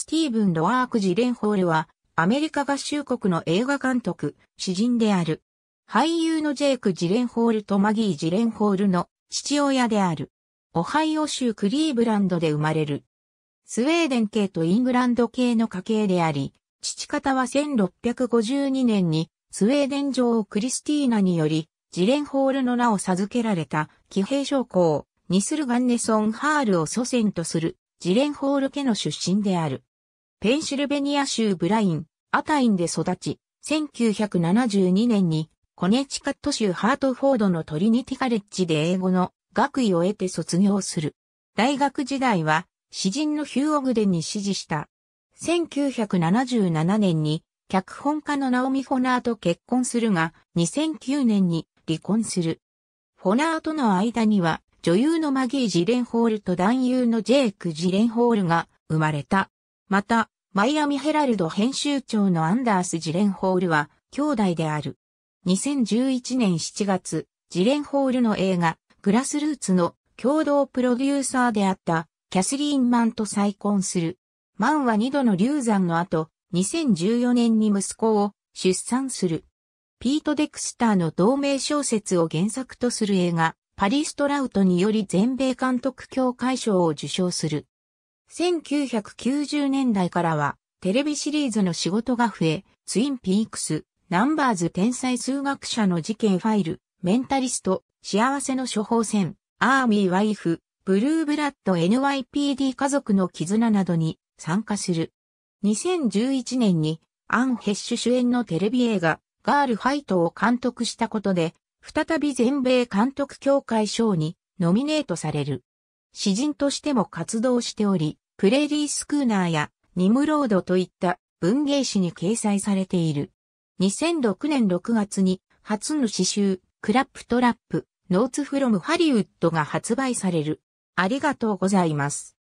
スティーブン・ロワーク・ジレンホールは、アメリカ合衆国の映画監督、詩人である。俳優のジェイク・ジレンホールとマギー・ジレンホールの父親である。オハイオ州クリーブランドで生まれる。スウェーデン系とイングランド系の家系であり、父方は1652年にスウェーデン女王クリスティーナにより、ジレンホールの名を授けられた騎兵将校、ニスル・ガンネソン・ハールを祖先とするジレンホール家の出身である。ペンシルベニア州ブライン、アタインで育ち、1972年にコネチカット州ハートフォードのトリニティカレッジで英語の学位を得て卒業する。大学時代は詩人のヒュー・オグデンに支持した。1977年に脚本家のナオミ・フォナーと結婚するが、2009年に離婚する。フォナーとの間には女優のマギー・ジレンホールと男優のジェイク・ジレンホールが生まれた。また、マイアミヘラルド編集長のアンダース・ジレンホールは兄弟である。2011年7月、ジレンホールの映画、グラスルーツの共同プロデューサーであったキャスリーン・マンと再婚する。マンは二度の流産の後、2014年に息子を出産する。ピート・デクスターの同名小説を原作とする映画、パリストラウトにより全米監督協会賞を受賞する。1990年代からは、テレビシリーズの仕事が増え、ツインピークス、ナンバーズ天才数学者の事件ファイル、メンタリスト、幸せの処方箋、アーミーワイフ、ブルーブラッド NYPD 家族の絆などに参加する。2011年にアン・ヘッシュ主演のテレビ映画、ガールファイトを監督したことで、再び全米監督協会賞にノミネートされる。詩人としても活動しており、プレーリースクーナーやニムロードといった文芸誌に掲載されている。2006年6月に初の詩集、クラップトラップ、ノーツフロムハリウッドが発売される。ありがとうございます。